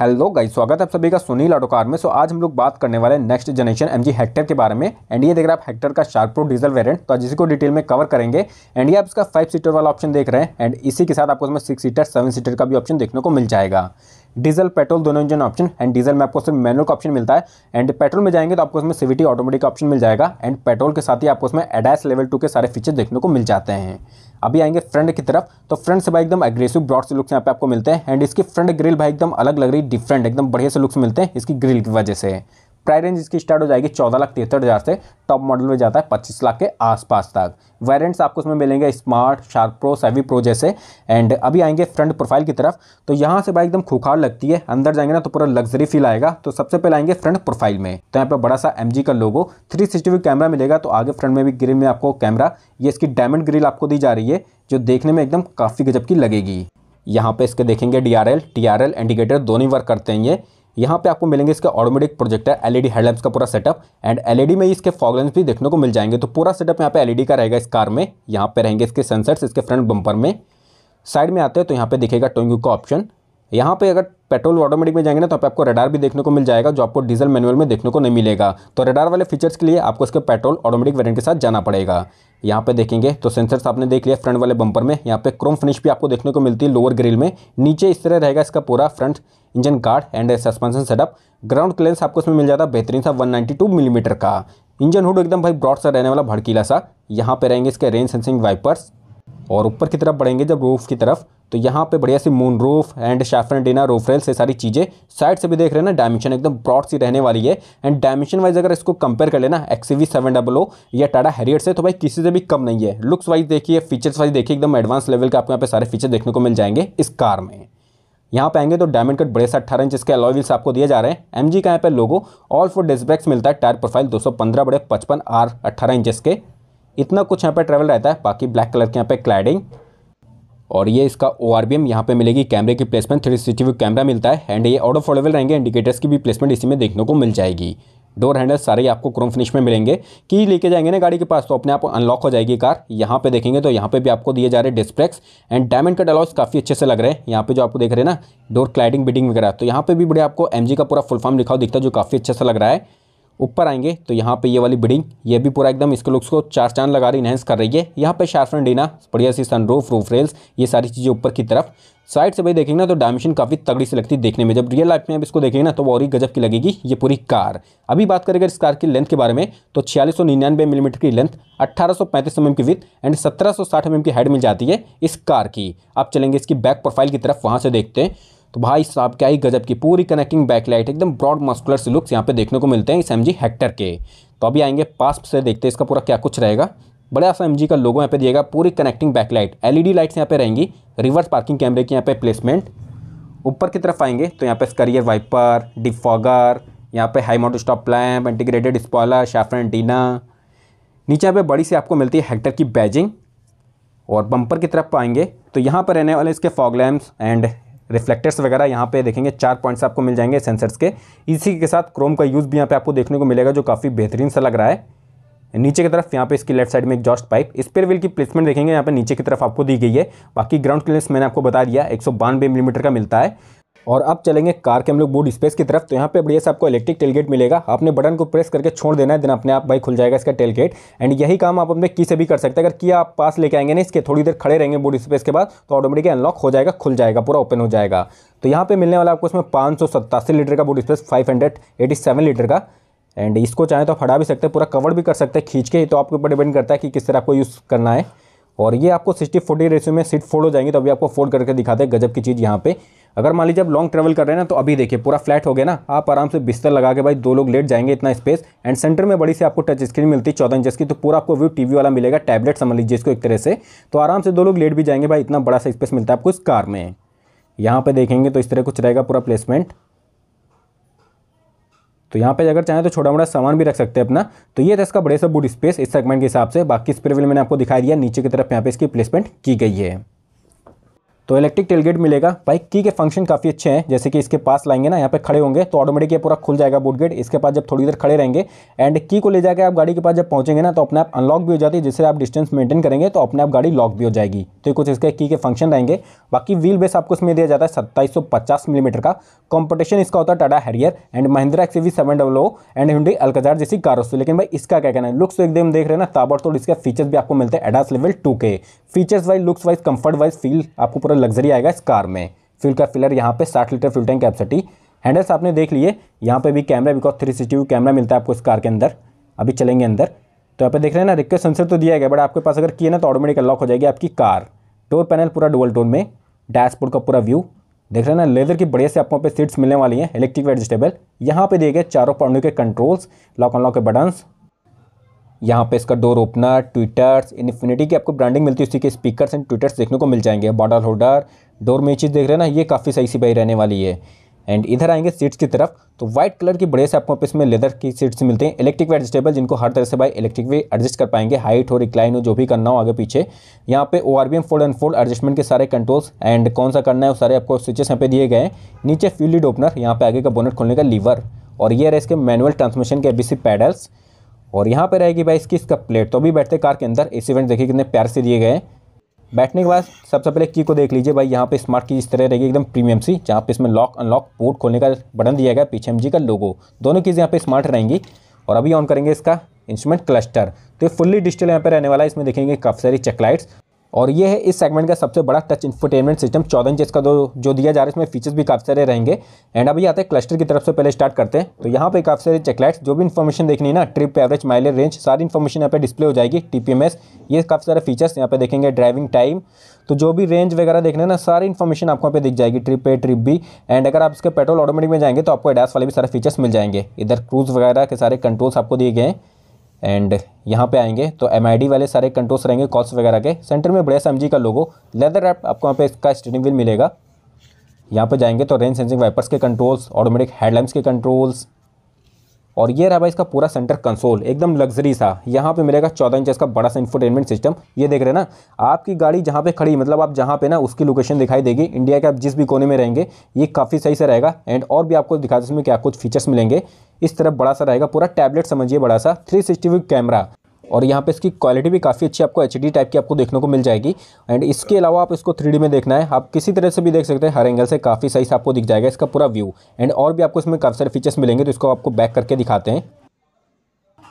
hello guys स्वागत है आप सभी का सुनील ऑटोकार में सो आज हम लोग बात करने वाले नेक्स्ट जनरेशन एमजी हेक्टर के बारे में एंड ये देख रहे हैं आप हेक्टर का शार्प प्रो डीजल वेरिएंट तो आज इसी को डिटेल में कवर करेंगे एंड ये आप इसका फाइव सीटर वाला ऑप्शन देख रहे हैं एंड इसी के साथ आपको उसमें सिक्स सीटर सेवन सीटर का भी ऑप्शन देखने को मिल जाएगा डीजल पेट्रोल दोनों इंजन ऑप्शन एंड डीजल में आपको सिर्फ मैनुअल का ऑप्शन मिलता है एंड पेट्रोल में जाएंगे तो आपको उसमें सीवीटी ऑटोमेटिक ऑप्शन मिल जाएगा एंड पेट्रोल के साथ ही आपको उसमें एडास लेवल टू के सारे फीचर देखने को मिल जाते हैं अभी आएंगे फ्रंट की तरफ तो फ्रंट से भाई एकदम एग्रेसिव ब्रॉड से लुक्स यहाँ पे आपको मिलते हैं एंड इसकी फ्रंट ग्रिल भाई एकदम अलग लग रही डिफरेंट एकदम बढ़िया से लुक्स मिलते हैं इसकी ग्रिल की वजह से प्राइस रेंज इसकी स्टार्ट हो जाएगी चौदह लाख तिहत्तर हज़ार से टॉप मॉडल में जाता है पच्चीस लाख के आसपास तक वेरियंट्स आपको उसमें मिलेंगे smart sharp pro savvy pro जैसे एंड अभी आएंगे फ्रंट प्रोफाइल की तरफ तो यहाँ से बाइक एकदम खुखार लगती है अंदर जाएंगे ना तो पूरा लग्जरी फील आएगा तो सबसे पहले आएंगे फ्रंट प्रोफाइल में तो यहाँ पर बड़ा सा एम का लोगो थ्री कैमरा मिलेगा तो आगे फ्रंट में भी ग्रिल में आपको कैमरा ये इसकी डायमंड ग्रिल आपको दी जा रही है जो देखने में एकदम काफ़ी गजब की लगेगी यहाँ पे इसके देखेंगे D R L T R L indicator दोनों वर्क करते हैं ये यहाँ पे आपको मिलेंगे इसके ऑटोमेटिक प्रोजेक्टर एलईडी हेडलैम्प्स का पूरा सेटअप एंड एलईडी में इसके फॉगलेंस भी देखने को मिल जाएंगे तो पूरा सेटअप यहाँ पे एलईडी e का रहेगा इस कार में यहाँ पे रहेंगे इसके सेंसर्स इसके फ्रंट बम्पर में साइड में आते हैं तो यहाँ पे दिखेगा टोइंग का ऑप्शन यहाँ पे अगर पेट्रोल ऑटोमेटिक में जाएंगे ना तो आप आपको रडार भी देखने को मिल जाएगा जो आपको डीजल मैनुअल में देखने को नहीं मिलेगा तो रडार वाले फीचर्स के लिए आपको इसके पेट्रोल ऑटोमेटिक वेरिएंट के साथ जाना पड़ेगा यहाँ पे देखेंगे तो सेंसर्स आपने देख लिया फ्रंट वाले बंपर में यहाँ पे क्रोम फिनिश भी आपको देखने को मिलती है लोअर ग्रिल में नीचे इस तरह रहेगा इसका पूरा front engine guard and suspension setup ground clearance आपको इसमें मिल जाता बेहतरीन सा वन मिलीमीटर का इंजन हुड एकदम भाई ब्रॉड सा रहने वाला भड़कीला सा यहाँ पे रहेंगे इसके रेंज सेंसिंग वाइपर्स और ऊपर की तरफ बढ़ेंगे जब रूफ की तरफ तो यहाँ पे बढ़िया सी मून रूफ एंड शैफर डिना रेल से सारी चीज़ें साइड से भी देख रहे हैं ना डायमेंशन एकदम ब्रॉड सी रहने वाली है एंड डायमेंशन वाइज अगर इसको कंपेयर कर लेना एक्सीवी सेवन डबल ओ या टाटा हैरियर से तो भाई किसी से भी कम नहीं है लुक्स वाइज देखिए फीचर्स वाइज देखिए एकदम एडवांस लेवल के आपको यहाँ पे सारे फीचर देखने को मिल जाएंगे इस कार में यहाँ पे आएंगे तो डायमंड कट बड़े से अट्ठारह इंच इसके अलॉय व्हील्स आपको दिए जा रहे हैं एम जी का यहाँ पे लोगो ऑल फोर डिस्ब्रेक्स मिलता है टायर प्रोफाइल 215 बड़े 55 आर 18 इंच के इतना कुछ यहाँ पे ट्रेवल रहता है बाकी ब्लैक कलर के यहाँ पे क्लैडिंग और ये इसका ओ आर बी एम यहाँ पर मिलेगी कैमरे की placement three C V camera मिलता है एंड ये आउट ऑफ फोल्डेबल रहेंगे इंडिकेटर्स की भी प्लेसमेंट इसी में देखने को मिल जाएगी डोर हैंडल सारे आपको क्रोम फिनिश में मिलेंगे की लेके जाएंगे ना गाड़ी के पास तो अपने आप अनलॉक हो जाएगी कार यहाँ पे देखेंगे तो यहाँ पे भी आपको दिए जा रहे डिस्प्लेक्स एंड डायमंड का डलॉस काफ़ी अच्छे से लग रहे हैं यहाँ पे जो आपको देख रहे हैं ना डोर क्लाइडिंग बिडिंग वगैरह तो यहाँ पे भी बड़े आपको एम का पूरा फुल फॉर्म लिखा हुआ दिखता है जो काफ़ी अच्छे से लग रहा है ऊपर आएंगे तो यहाँ पे ये वाली बिडिंग ये भी पूरा एकदम इसके लुक्स को चार चांद लगा रही इनहेंस कर रही है यहाँ पे शार्फन डीना बढ़िया सी सनरूफ रूफ रेल्स ये सारी चीज़ें ऊपर की तरफ साइड से भाई देखेंगे ना तो डायमेंशन काफ़ी तगड़ी से लगती है देखने में जब रियल लाइफ में आप इसको देखेंगे ना तो और ही गजब की लगेगी ये पूरी कार अभी बात करेंगे इस कार की लेंथ के बारे में तो छियालीस सौ निन्यानवे मिलीमीटर की लेंथ अट्ठारह सौ पैंतीस एम की विथ एंड सत्रह सौ साठ एम की हेड मिल जाती है इस कार की आप चलेंगे इसकी बैक प्रोफाइल की तरफ वहाँ से देखते हैं तो भाई साहब क्या ही गजब की पूरी कनेक्टिंग बैकलाइट एकदम ब्रॉड मस्कुलर से लुक्स यहाँ पे देखने को मिलते हैं इस एम हेक्टर के तो अभी आएंगे पास से देखते हैं इसका पूरा क्या कुछ रहेगा बड़े सा एम का लोगो यहाँ पे दिएगा पूरी कनेक्टिंग बैकलाइट एलईडी लाइट्स यहाँ पे रहेंगी रिवर्स पार्किंग कैमरे की यहाँ पे प्लेसमेंट ऊपर की तरफ आएंगे तो यहाँ पे स्करियर वाइपर डिफॉगर यहाँ पे high mount stop lamp integrated spoiler शाफरन डीना नीचे यहाँ पे बड़ी सी आपको मिलती है हेक्टर की बैजिंग और बम्पर की तरफ आएंगे तो यहाँ पर रहने वाले इसके फॉग लैम्प्स एंड रिफ्लेक्टर्स वगैरह यहाँ पे देखेंगे चार पॉइंट्स आपको मिल जाएंगे सेंसर्स के इसी के साथ क्रोम का यूज़ भी यहाँ पे आपको देखने को मिलेगा जो काफ़ी बेहतरीन सा लग रहा है नीचे की तरफ यहाँ पे इसकी लेफ्ट साइड में जॉस्ट पाइप स्पेयर व्हील की प्लेसमेंट देखेंगे यहाँ पे नीचे की तरफ आपको दी गई है बाकी ग्राउंड क्लियरेंस मैंने आपको बता दिया एक मिलीमीटर mm का मिलता है और अब चलेंगे कार के हम लोग बूट स्पेस की तरफ तो यहाँ पे बढ़िया से आपको इलेक्ट्रिक टेलगेट मिलेगा आपने बटन को प्रेस करके छोड़ देना है दिन अपने आप भाई खुल जाएगा इसका टेलगेट एंड यही काम आप अपने की से भी कर सकते हैं अगर किया आप पास लेके आएंगे ना इसके थोड़ी देर खड़े रहेंगे बूट स्पेस के बाद तो ऑटोमेटिक अनलॉक हो जाएगा खुल जाएगा पूरा ओपन हो जाएगा तो यहाँ पर मिलने वाला आपको इसमें पाँच लीटर का बूट स्पेस फाइव लीटर का एंड इसको चाहें तो आप हटा भी सकते हैं पूरा कवर भी कर सकते हैं खींच के तो आपके ऊपर डिपेंड करता है कि किस तरह आपको यूज़ करना है और ये आपको सिक्सटी फोर्टी रेशियो में सीट फोल्ड हो जाएंगे तो अभी आपको फोल्ड करके दिखाते हैं गजब की चीज़ यहाँ पे अगर मान लीजिए आप लॉन्ग ट्रेवल कर रहे हैं ना तो अभी देखिए पूरा फ्लैट हो गया ना आप आराम से बिस्तर लगा के भाई दो लोग लेट जाएंगे इतना स्पेस एंड सेंटर में बड़ी से आपको टच स्क्रीन मिलती है चौदह इंचज की तो पूरा आपको व्यू टी वाला मिलेगा टैबलेट समझ लीजिए इसको एक तरह से तो आराम से दो लोग लेट भी जाएंगे भाई इतना बड़ा सा स्पेस मिलता है आपको इस कार में यहाँ पर देखेंगे तो इस तरह कुछ रहेगा पूरा प्लेसमेंट तो यहाँ पे अगर चाहें तो छोटा मोटा सामान भी रख सकते हैं अपना तो ये था इसका बड़े सा बूट स्पेस इस सेगमेंट के हिसाब से बाकी स्पेयर व्हील मैंने आपको दिखाई दिया नीचे की तरफ यहाँ पे इसकी प्लेसमेंट की गई है तो इलेक्ट्रिक टेलगेट मिलेगा बाइक की के फंक्शन काफ़ी अच्छे हैं जैसे कि इसके पास लाएंगे ना यहाँ पे खड़े होंगे तो ऑटोमेटिक ये पूरा खुल जाएगा बोट गेट इसके पास जब थोड़ी देर खड़े रहेंगे एंड की को ले जाकर आप गाड़ी के पास जब पहुँचेंगे ना तो अपने आप अनलॉक भी हो जाती है जिससे आप डिस्टेंस मेंटेन करेंगे तो अपने आप गाड़ी लॉक भी हो जाएगी तो कुछ इसके की के फंक्शन रहेंगे बाकी व्हील बेस आपको इसमें दिया जाता है सत्ताईस मिलीमीटर का कॉम्पिटिशन इसका होता है Tata Harrier and Mahindra X V seven and Hyundai Alcazar जैसी कारों से लेकिन भाई इसका क्या कहना है लुक्स तो एकदम देख रहे ना ताबड़ तोड़ इसके फीचर्स भी आपको मिलते हैं एडास लेवल टू के features wise looks wise comfort wise feel आपको पूरा लग्जरी आएगा इस कार में फ्यूल का फिलर यहाँ पे 60 litre fuel tank capacity handles आपने देख लिए यहाँ पे भी camera because three sixty camera मिलता है आपको इस कार के अंदर अभी चलेंगे अंदर तो यहाँ पे देख रहे हैं ना रिक्वेस्ट सेंसर तो दिया गया बट आपके पास अगर किए ना तो ऑटोमेटिक अनलॉक हो जाएगी आपकी कार डोर पैनल पूरा डुअल टोन में डैशबोर्ड का पूरा व्यू देख रहे हैं ना लेदर की बढ़िया से आपको पे सीट्स मिलने वाली हैं इलेक्ट्रिक एडजस्टेबल यहाँ पे दिए गए चारों पॉइंटों के कंट्रोल्स लॉक अनलॉक के बटन्स यहाँ पे इसका डोर ओपनर ट्विटर्स इन्फिनिटी की आपको ब्रांडिंग मिलती है उसी के स्पीकर्स एंड ट्विटर्स देखने को मिल जाएंगे बॉटल होल्डर डोर में ये चीज़ देख रहे हैं ना ये काफ़ी सही सी बाई रहने वाली है एंड इधर आएंगे सीट्स की तरफ तो व्हाइट कलर की बड़े से आपको इसमें लेदर की सीट्स मिलते हैं इलेक्ट्रिक एडजस्टेबल जिनको हर तरह से भाई इलेक्ट्रिक वे एडजस्ट कर पाएंगे हाइट हो रिक्लाइन हो जो भी करना हो आगे पीछे यहाँ पे O R B M fold and fold adjustment के सारे कंट्रोल्स एंड कौन सा करना है वो सारे आपको स्विचेस यहाँ पे दिए गए हैं नीचे फ्यूलिड ओपनर यहाँ पे आगे का बोनेट खोलने का लीवर और ये रहे इसके मैनुअल ट्रांसमिशन के एबीसी पैडल्स और यहाँ पे रहेगी भाई इसकी इसका प्लेट तो भी बैठते कार के अंदर इस इवेंट देखिए कितने प्यार से दिए गए बैठने के बाद सबसे पहले की को देख लीजिए भाई यहाँ पे स्मार्ट की इस तरह रहेगी एकदम प्रीमियम सी जहाँ पे इसमें लॉक अनलॉक पोर्ट खोलने का बटन दिया गया पीछे एम का लोगो दोनों चीज यहाँ पे स्मार्ट रहेंगी और अभी ऑन करेंगे इसका इंस्ट्रूमेंट क्लस्टर तो ये फुल्ली डिजिटल यहाँ पे रहने वाला है इसमें देखेंगे काफ़ी सारी चेकलाइट्स और ये है इस सेगमेंट का सबसे बड़ा टच इन्फोटेनमेंट सिस्टम चौदह इंच इसका जो जो दिया जा रहा है इसमें फीचर्स भी काफ़ी सारे रहेंगे एंड अभी आते हैं क्लस्टर की तरफ से पहले स्टार्ट करते हैं तो यहाँ पे काफ़ी सारे चेकलाइट्स जो भी इन्फॉर्मेशन देखनी है ना ट्रिप एवरेज माइलेज रेंज सारी इन्फॉर्मेशन यहाँ पर डिस्प्ले हो जाएगी टी ये काफ़ी सारे फीचर्स यहाँ पे देखेंगे ड्राइविंग टाइम तो जो भी रेंज वगैरह देखना है ना सारी इन्फॉर्मेशन आपको यहाँ पे दिख जाएगी trip A trip B and अगर आप इसके पेट्रोल ऑटोमेटिक में जाएंगे तो आपको एडास वाले भी सारे फीचर्स मिल जाएंगे इधर क्रूज वगैरह के सारे कंट्रोल्स आपको दिए गए हैं एंड यहाँ पे आएंगे तो एम वाले सारे कंट्रोल्स रहेंगे कॉल्स वगैरह के सेंटर में बड़े एम का लोगो लेदर रैप आपको यहाँ पे इसका स्टेडिंग व्हील मिलेगा यहाँ पे जाएंगे तो रेंज सेंसिंग वाइपर्स के कंट्रोल्स ऑटोमेटिक हेडलाइट्स के कंट्रोल्स और ये रहा भाई इसका पूरा सेंटर कंसोल एकदम लग्जरी सा यहाँ पे मिलेगा चौदह इंच इसका बड़ा सा इन्फोटेनमेंट सिस्टम ये देख रहे हैं ना आपकी गाड़ी जहाँ पे खड़ी मतलब आप जहाँ पे ना उसकी लोकेशन दिखाई देगी इंडिया के आप जिस भी कोने में रहेंगे ये काफ़ी सही से रहेगा एंड और भी आपको दिखा इसमें क्या कुछ फीचर्स मिलेंगे इस तरफ बड़ा सा रहेगा पूरा टैबलेट समझिए बड़ा सा थ्री सिक्सटी कैमरा और यहाँ पे इसकी क्वालिटी भी काफ़ी अच्छी आपको एच टाइप की आपको देखने को मिल जाएगी एंड इसके अलावा आप इसको थ्री में देखना है आप किसी तरह से भी देख सकते हैं हर एंगल से काफ़ी सही से आपको दिख जाएगा इसका पूरा व्यू एंड और भी आपको इसमें काफ़ी सारे फीचर्स मिलेंगे तो इसको आपको बैक करके दिखाते हैं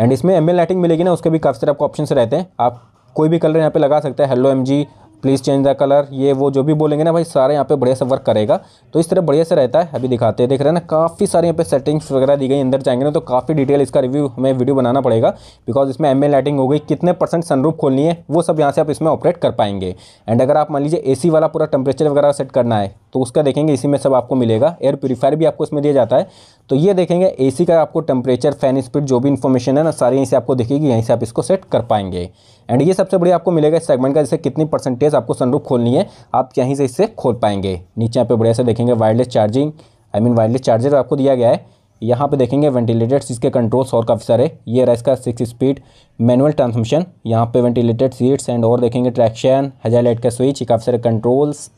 एंड इसमें एम लाइटिंग मिलेगी ना उसके भी काफ़ी सारे आपको ऑप्शन रहते हैं आप कोई भी कलर यहाँ पे लगा सकते हैं hello M G please change the colour ये वो जो भी बोलेंगे ना भाई सारे यहाँ पे बढ़िया से वर्क करेगा तो इस तरह बढ़िया से रहता है अभी दिखाते हैं देख रहे हैं ना काफ़ी सारे यहाँ पे सेटिंग्स वगैरह दी गई अंदर जाएंगे ना तो काफ़ी डिटेल इसका रिव्यू हमें वीडियो बनाना पड़ेगा बिकॉज इसमें एम लाइटिंग हो गई कितने परसेंट सनरूप खोलनी है वो सब यहाँ से आप इसमें ऑपरेट कर पाएंगे एंड अगर आप मान लीजिए ए वाला पूरा टेम्परेचर वगैरह सेट करना है तो उसका देखेंगे इसी में सब आपको मिलेगा एयर प्योरीफायर भी आपको इसमें दिया जाता है तो ये देखेंगे ए का आपको टेम्परेचर फैन स्पीड जो भी इन्फॉर्मेशन है ना सारी यहीं से आपको दिखेगी यहीं से आप इसको सेट कर पाएंगे एंड ये सबसे बड़ी आपको मिलेगा इस सेगमेंट का जैसे कितनी परसेंटेज आपको सनरूफ खोलनी है आप यहीं से इससे खोल पाएंगे नीचे यहाँ पे बढ़िया से देखेंगे wireless charging I mean wireless charger आपको दिया गया है यहाँ पे देखेंगे वेंटिलेटेड इसके कंट्रोल्स और काफ़ी सारे ये रहा इसका सिक्स स्पीड मैनुअल ट्रांसमिशन यहाँ पे वेंटिलेटेड सीट्स एंड और देखेंगे ट्रैक्शन हजार लाइट का स्विच काफ़ी सारे कंट्रोल्स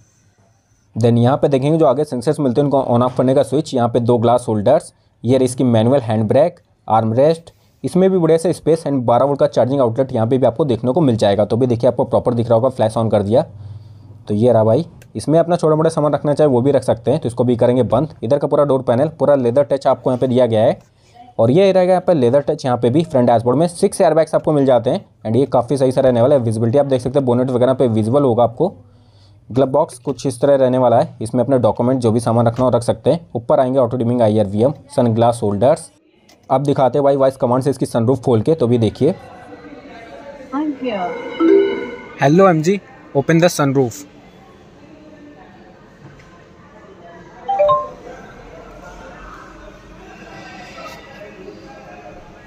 देन यहाँ पे देखेंगे जो आगे सेंसर्स मिलते हैं उनको ऑन ऑफ करने का स्विच यहाँ पे दो ग्लास होल्डर्स ये इसकी manual hand brake arm rest इसमें भी बढ़िया सा स्पेस एंड बारह वोल्ट का चार्जिंग आउटलेट यहाँ पे भी आपको देखने को मिल जाएगा तो भी देखिए आपको प्रॉपर दिख रहा होगा फ्लैश ऑन कर दिया तो ये रहा भाई इसमें अपना छोटा मोटा सामान रखना चाहे वो भी रख सकते हैं तो इसको भी करेंगे बंद इधर का पूरा डोर पैनल पूरा लेदर टच आपको यहाँ पे दिया गया है और ये रहेगा यहाँ पे लेदर टच यहाँ पे भी फ्रंट डैशबोर्ड में सिक्स एयरबैग्स आपको मिल जाते हैं एंड ये काफ़ी सही सा रहने वाला है विजिबिलिटी आप देख सकते हैं बोनेट वगैरह पे विजिबल होगा आपको ग्लब बॉक्स कुछ इस तरह रहने वाला है इसमें अपने डॉक्यूमेंट जो भी सामान रखना हो रख सकते हैं ऊपर आएंगे auto dimming I R V M sunglass holders अब दिखाते हैं भाई वॉइस कमांड से इसकी सनरूफ खोल के तो भी देखिए हेलो हाँ M G open the sunroof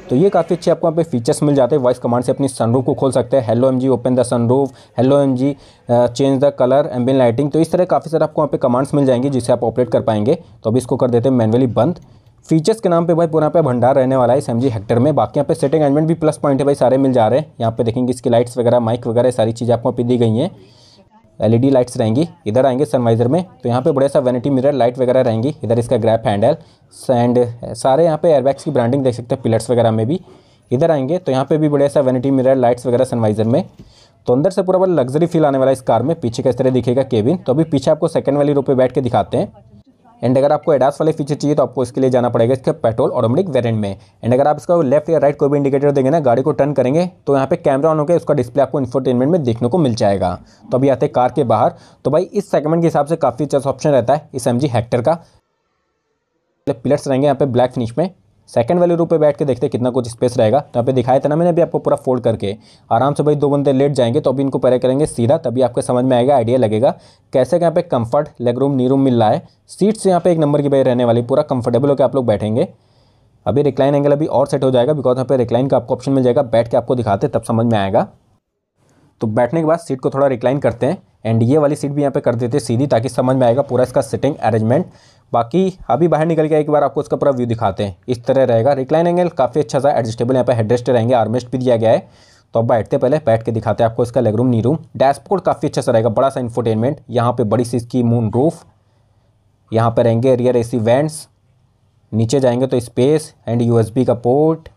तो ये काफ़ी अच्छे आपको यहाँ पे फीचर्स मिल जाते हैं वॉइस कमांड से अपनी सनरूफ को खोल सकते हैं hello M G open the sunroof hello M G change the colour ambient lighting तो इस तरह काफ़ी सारे आपको यहाँ पे कमांड्स मिल जाएंगे जिसे आप ऑपरेट कर पाएंगे तो अभी इसको कर देते हैं मैनुअली बंद फीचर्स के नाम पे भाई पूरा पे भंडार रहने वाला है इस एम हेक्टर में बाकी यहाँ पे सेटिंग एंजमेंट भी प्लस पॉइंट है भाई सारे मिल जा रहे हैं यहाँ पे देखेंगे इसकी लाइट्स वगैरह माइक वगैरह सारी चीज़ें आपको पे दी गई हैं एलईडी लाइट्स रहेंगी इधर आएंगे सनवाइजर में तो यहाँ पे बड़े सा वैनिटी मिरर लाइट वगैरह रहेंगी इधर इसका ग्रैप हैंडल एंड सारे यहाँ पे एयरबैग्स की ब्रांडिंग देख सकते हैं पिलर्स वगैरह में भी इधर आएंगे तो यहाँ पे भी बड़े सा वैनिटी मिरर लाइट्स वगैरह सनवाइजर में तो अंदर से पूरा बड़ा लग्जरी फील आने वाला इस कार में पीछे किस तरह दिखेगा केबिन तो अभी पीछे आपको सेकंड वाली रूप पर बैठ के दिखाते हैं एंड अगर आपको एडास वाले फीचर चाहिए तो आपको इसके लिए जाना पड़ेगा इसके पेट्रोल ऑटोमेटिक वेरियंट में एंड अगर आप इसका लेफ्ट या राइट कोई भी इंडिकेटर देंगे ना गाड़ी को टर्न करेंगे तो यहाँ पे कैमरा ऑन होकर उसका डिस्प्ले आपको इंफोटेनमेंट में देखने को मिल जाएगा तो अभी आते हैं कार के बाहर तो भाई इस सेगमेंट के हिसाब से काफ़ी अच्छा ऑप्शन रहता है इस एम जी हेक्टर का पिलर्स रहेंगे यहाँ पे ब्लैक फिनिश में सेकंड वाले रूप पे बैठ के देखते हैं कितना कुछ स्पेस रहेगा तो यहाँ पे दिखाया था ना मैंने अभी आपको पूरा फोल्ड करके आराम से भाई दो बंदे लेट जाएंगे तो अभी इनको पैरा करेंगे सीधा तभी आपको समझ में आएगा आइडिया लगेगा कैसे यहाँ पे comfort leg room knee room मिल रहा है से यहाँ पे एक नंबर की भाई रहने वाली पूरा कंफर्टेबल होकर आप लोग बैठेंगे अभी रिक्लाइन एंगल अभी और सेट हो जाएगा बिकॉज यहाँ पे रिक्लाइन का आपको ऑप्शन मिल जाएगा बैठ के आपको दिखाते तब समझ में आएगा तो बैठने के बाद सीट को थोड़ा रिक्लाइन करते हैं एंड ये वाली सीट भी यहाँ पे कर देते सीधी ताकि समझ में आएगा पूरा इसका सिटिंग अरेंजमेंट बाकी अभी बाहर निकल के एक बार आपको इसका पूरा व्यू दिखाते हैं इस तरह रहेगा रिक्लाइन एंगल काफ़ी अच्छा सा एडजस्टेबल यहाँ पे हेडरेस्ट रहेंगे आर्मेस्ट भी दिया गया है तो अब बैठते पहले बैठ के दिखाते हैं आपको इसका leg room knee room dashboard काफ़ी अच्छा सा रहेगा बड़ा सा इन्फोटेनमेंट यहाँ पर बड़ी सी इसकी मून रूफ यहाँ पर रहेंगे रियर ए वेंट्स नीचे जाएंगे तो स्पेस एंड यू का पोर्ट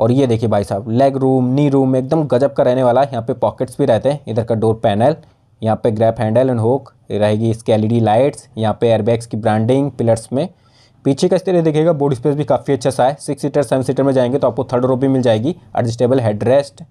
और ये देखिए भाई साहब लेग रूम नी रूम एकदम गजब का रहने वाला है यहाँ पे पॉकेट्स भी रहते हैं इधर का डोर पैनल यहाँ पे ग्रैप हैंडल एंड होक रहेगी इसके एलईडी लाइट्स e यहाँ पे एयरबैग्स की ब्रांडिंग पिलर्स में पीछे का इस तरह देखिएगा बोर्ड स्पेस भी काफ़ी अच्छा सा है सिक्स सीटर सेवन सीटर में जाएंगे तो आपको थर्ड रो भी मिल जाएगी एडजस्टेबल हेड रेस्ट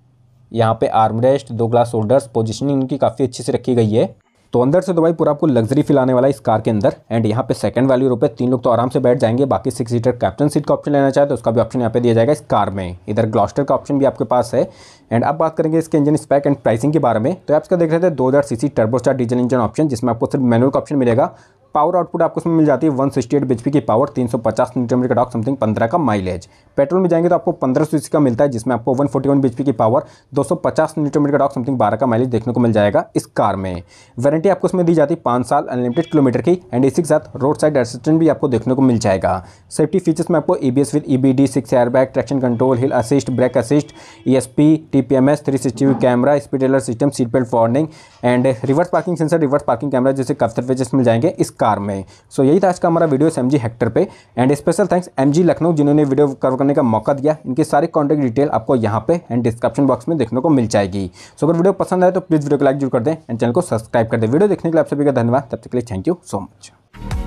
यहाँ पे आर्म रेस्ट दो ग्लास शोल्डर्स पोजिशनिंग इनकी काफ़ी अच्छी से रखी गई है तो अंदर से तो भाई पूरा आपको लग्जरी फील आने वाला है इस कार के अंदर एंड यहाँ पे सेकंड वैल्यू रूप तीन लोग तो आराम से बैठ जाएंगे बाकी सिक्स सीटर कैप्टन सीट का ऑप्शन लेना चाहे तो उसका भी ऑप्शन यहाँ पे दिया जाएगा इस कार में इधर ग्लॉस्टर का ऑप्शन भी आपके पास है एंड अब बात करेंगे इसके इंजन स्पैक एंड प्राइसिंग के बारे में तो आप इसका देख रहे थे दो हज़ार C C Turbostar diesel engine option जिसमें आपको सिर्फ मैनुअल का ऑप्शन मिलेगा पावर आउटपुट आपको उसमें मिल जाती है वन सिक्सटी एट की पावर तीन सौ पचास मीटर का डॉक समथिंग पंद्रह का माइलेज पेट्रोल में जाएंगे तो आपको पंद्रह सौ का मिलता है जिसमें आपको वन फोर्टी वन की पावर दो सौ पचास मीटर का डॉक समथिंग बारह का माइलेज देखने को मिल जाएगा इस कार में वारंटी आपको इसमें दी जाती है पाँच साल अनलिमिटेड किलोमीटर की एंड इसी के साथ रोड साइड असिस्टेंट भी आपको देखने को मिल जाएगा सेफ्टी फीचर्स में आपको E B S with E B D six airbag traction control hill assist brake assist E S P T P M S three sixty camera speed alert system seat belt warning and reverse parking sensor reverse parking camera जैसे काफ़ी features मिल जाएंगे इस car में सो यही था आज का हमारा वीडियो एम जी हेक्टर पर and special thanks M G Lucknow जिन्होंने वीडियो कवर करने का मौका दिया इनके सारे कॉन्टैक्ट डिटेल आपको यहाँ पे एंड डिस्क्रिप्शन बॉक्स में देखने को मिल जाएगी सो अगर वीडियो पसंद आए तो प्लीज़ वीडियो को लाइक जरूर कर दें एंड चैनल को सब्सक्राइब कर दें वीडियो देखने के लिए आप सभी का धन्यवाद तब तक के लिए थैंक यू सो मच